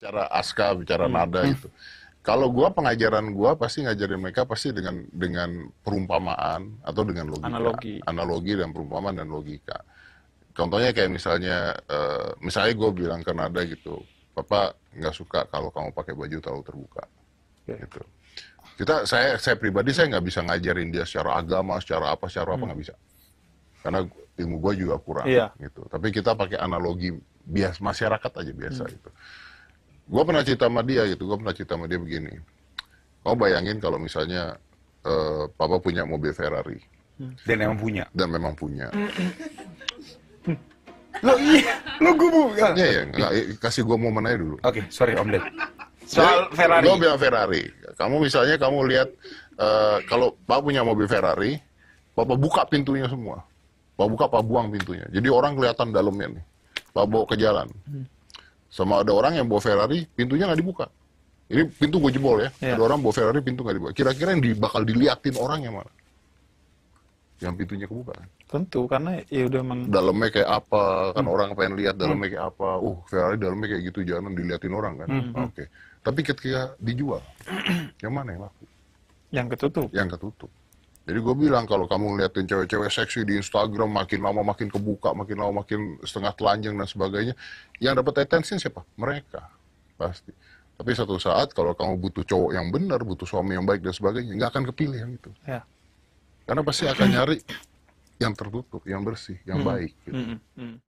bicara aska bicara hmm. nada hmm. itu kalau gua pengajaran gua pasti ngajarin mereka pasti dengan dengan perumpamaan atau dengan logika analogi, analogi dan perumpamaan dan logika contohnya kayak misalnya uh, misalnya gue bilang ke nada gitu papa nggak suka kalau kamu pakai baju terlalu terbuka okay. gitu kita saya saya pribadi saya nggak bisa ngajarin dia secara agama secara apa secara apa hmm. nggak bisa karena ilmu gue juga kurang iya. gitu tapi kita pakai analogi bias masyarakat aja biasa hmm. itu gue pernah cerita sama dia gitu gue pernah cerita sama dia begini kau bayangin kalau misalnya uh, papa punya mobil Ferrari dan memang punya dan memang punya lo iya lo gue iya, ya ya enggak, iya, kasih gue momen aja dulu oke okay, sorry om Ded soal Jadi, Ferrari gue bilang Ferrari kamu misalnya kamu lihat uh, kalau papa punya mobil Ferrari papa buka pintunya semua papa buka papa buang pintunya jadi orang kelihatan dalamnya nih papa bawa ke jalan hmm. Sama ada orang yang bawa Ferrari, pintunya nggak dibuka. Ini pintu gue jebol ya. ya Ada orang bawa Ferrari, pintu nggak dibuka. Kira-kira yang bakal diliatin orang yang mana? Yang pintunya kebuka kan? Tentu, karena ya udah emang... Dalamnya kayak apa, kan hmm. orang pengen lihat dalamnya hmm. kayak apa. Uh, Ferrari dalamnya kayak gitu, jangan diliatin orang kan. Hmm. hmm. Oke. Okay. Tapi ketika dijual, yang mana yang laku? Yang ketutup. Yang ketutup. Jadi gue bilang kalau kamu ngeliatin cewek-cewek seksi di Instagram makin lama makin kebuka, makin lama makin setengah telanjang dan sebagainya, yang dapat attention siapa? Mereka pasti. Tapi satu saat kalau kamu butuh cowok yang benar, butuh suami yang baik dan sebagainya, nggak akan kepilih yang itu. Ya. Karena pasti akan nyari yang tertutup, yang bersih, yang hmm. baik. Gitu. Hmm. Hmm. hmm.